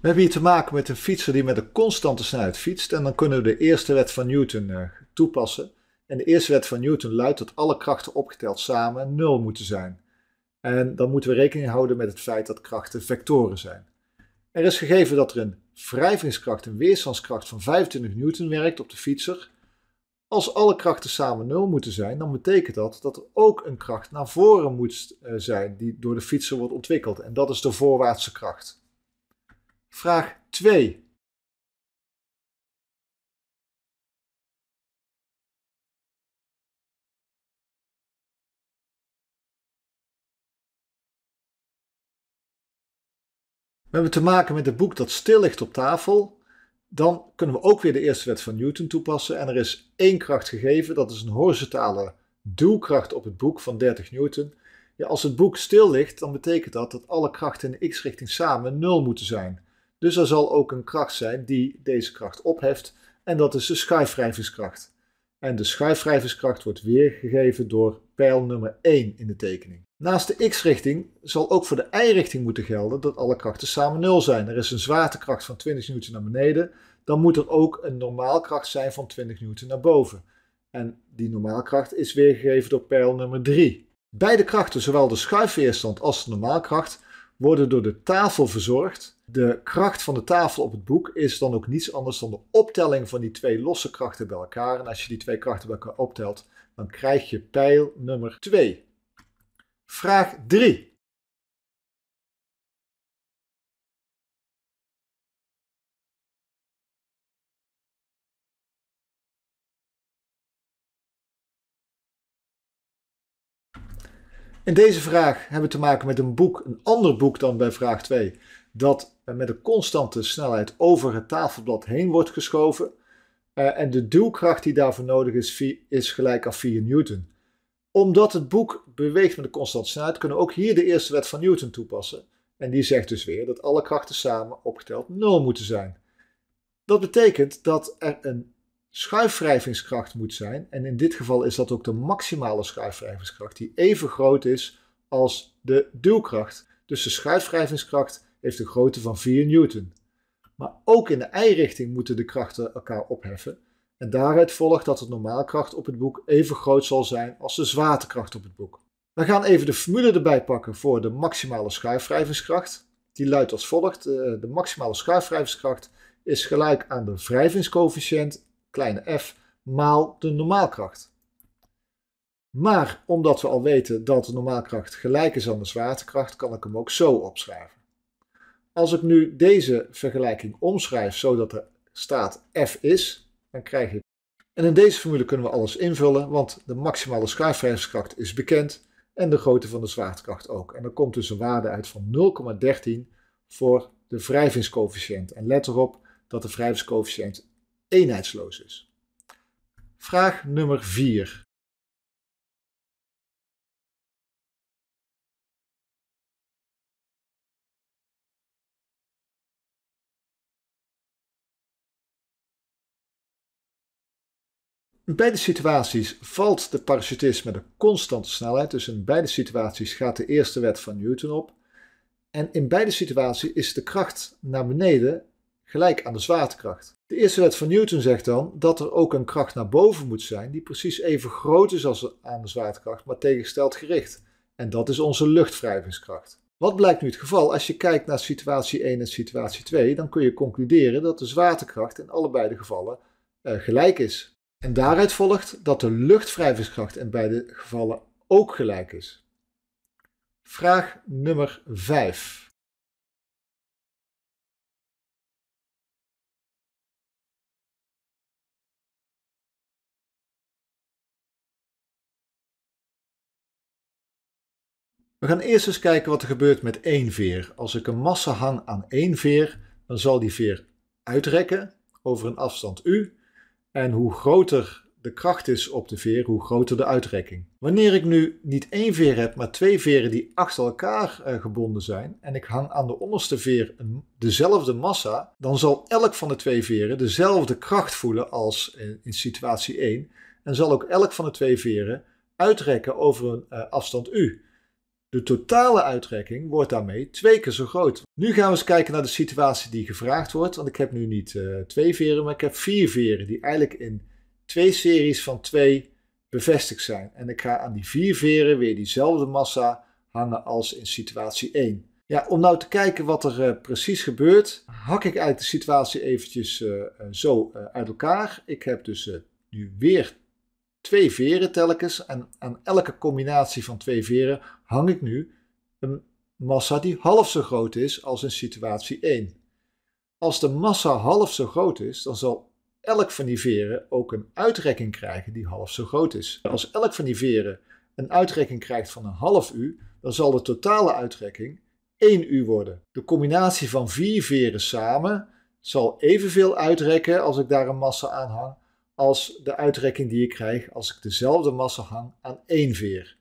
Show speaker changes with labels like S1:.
S1: We hebben hier te
S2: maken
S3: met een fietser die met een constante snelheid fietst. En dan kunnen we de eerste wet van Newton eh, toepassen. En de eerste wet van Newton luidt dat alle krachten opgeteld samen nul moeten zijn. En dan moeten we rekening houden met het feit dat krachten vectoren zijn. Er is gegeven dat er een wrijvingskracht, een weerstandskracht van 25 newton werkt op de fietser. Als alle krachten samen nul moeten zijn, dan betekent dat dat er ook een kracht naar voren moet eh, zijn die door de fietser wordt ontwikkeld. En dat is de voorwaartse kracht. Vraag
S1: 2. We hebben te maken met het boek dat stil ligt
S3: op tafel. Dan kunnen we ook weer de eerste wet van Newton toepassen. En er is één kracht gegeven, dat is een horizontale duwkracht op het boek van 30 Newton. Ja, als het boek stil ligt, dan betekent dat dat alle krachten in de x-richting samen 0 moeten zijn. Dus er zal ook een kracht zijn die deze kracht opheft en dat is de schuifwrijvingskracht. En de schuifwrijvingskracht wordt weergegeven door pijl nummer 1 in de tekening. Naast de x-richting zal ook voor de y-richting moeten gelden dat alle krachten samen 0 zijn. Er is een zwaartekracht van 20 newton naar beneden, dan moet er ook een normaalkracht zijn van 20 newton naar boven. En die normaalkracht is weergegeven door pijl nummer 3. Beide krachten, zowel de schuifweerstand als de normaalkracht, worden door de tafel verzorgd de kracht van de tafel op het boek is dan ook niets anders dan de optelling van die twee losse krachten bij elkaar. En als je die twee krachten bij elkaar optelt, dan krijg je pijl nummer 2. Vraag
S1: 3. In deze vraag hebben
S3: we te maken met een boek, een ander boek dan bij vraag 2, dat eh, met een constante snelheid over het tafelblad heen wordt geschoven. Eh, en de duwkracht die daarvoor nodig is, is gelijk aan 4 Newton. Omdat het boek beweegt met een constante snelheid, kunnen we ook hier de eerste wet van Newton toepassen. En die zegt dus weer dat alle krachten samen opgeteld 0 moeten zijn. Dat betekent dat er een schuifwrijvingskracht moet zijn. En in dit geval is dat ook de maximale schuifwrijvingskracht, die even groot is als de duwkracht. Dus de schuifwrijvingskracht heeft een grootte van 4 newton. Maar ook in de y-richting moeten de krachten elkaar opheffen. En daaruit volgt dat de normaalkracht op het boek even groot zal zijn als de zwaartekracht op het boek. We gaan even de formule erbij pakken voor de maximale schuifwrijvingskracht. Die luidt als volgt. Eh, de maximale schuifwrijvingskracht is gelijk aan de wrijvingscoëfficiënt, kleine f, maal de normaalkracht. Maar omdat we al weten dat de normaalkracht gelijk is aan de zwaartekracht, kan ik hem ook zo opschrijven. Als ik nu deze vergelijking omschrijf zodat er staat f is, dan krijg ik... En in deze formule kunnen we alles invullen, want de maximale schuifwrijvingskracht is bekend en de grootte van de zwaartekracht ook. En dan komt dus een waarde uit van 0,13 voor de wrijvingscoëfficiënt. En let erop dat de wrijvingscoëfficiënt eenheidsloos is. Vraag
S1: nummer 4. In beide
S3: situaties valt de parachutist met een constante snelheid, dus in beide situaties gaat de eerste wet van Newton op. En in beide situaties is de kracht naar beneden gelijk aan de zwaartekracht. De eerste wet van Newton zegt dan dat er ook een kracht naar boven moet zijn die precies even groot is als aan de zwaartekracht, maar tegengesteld gericht. En dat is onze luchtwrijvingskracht. Wat blijkt nu het geval? Als je kijkt naar situatie 1 en situatie 2, dan kun je concluderen dat de zwaartekracht in allebei beide gevallen eh, gelijk is. En daaruit volgt dat de luchtwrijvingskracht in beide gevallen ook gelijk is.
S1: Vraag nummer 5. We gaan eerst
S3: eens kijken wat er gebeurt met één veer. Als ik een massa hang aan één veer, dan zal die veer uitrekken over een afstand u en hoe groter de kracht is op de veer, hoe groter de uitrekking. Wanneer ik nu niet één veer heb, maar twee veren die achter elkaar eh, gebonden zijn en ik hang aan de onderste veer dezelfde massa, dan zal elk van de twee veren dezelfde kracht voelen als eh, in situatie 1 en zal ook elk van de twee veren uitrekken over een eh, afstand u. De totale uitrekking wordt daarmee twee keer zo groot. Nu gaan we eens kijken naar de situatie die gevraagd wordt. Want ik heb nu niet eh, twee veren, maar ik heb vier veren die eigenlijk in twee series van twee bevestigd zijn. En ik ga aan die vier veren weer diezelfde massa hangen als in situatie 1. Ja, om nou te kijken wat er eh, precies gebeurt, hak ik uit de situatie eventjes eh, zo uit elkaar. Ik heb dus nu weer twee veren telkens. En aan elke combinatie van twee veren hang ik nu een massa die half zo groot is als in situatie 1. Als de massa half zo groot is, dan zal elk van die veren ook een uitrekking krijgen die half zo groot is. Als elk van die veren een uitrekking krijgt van een half u, dan zal de totale uitrekking 1 u worden. De combinatie van vier veren samen zal evenveel uitrekken als ik daar een massa aan hang als de uitrekking die ik krijg als ik dezelfde massa hang aan één veer.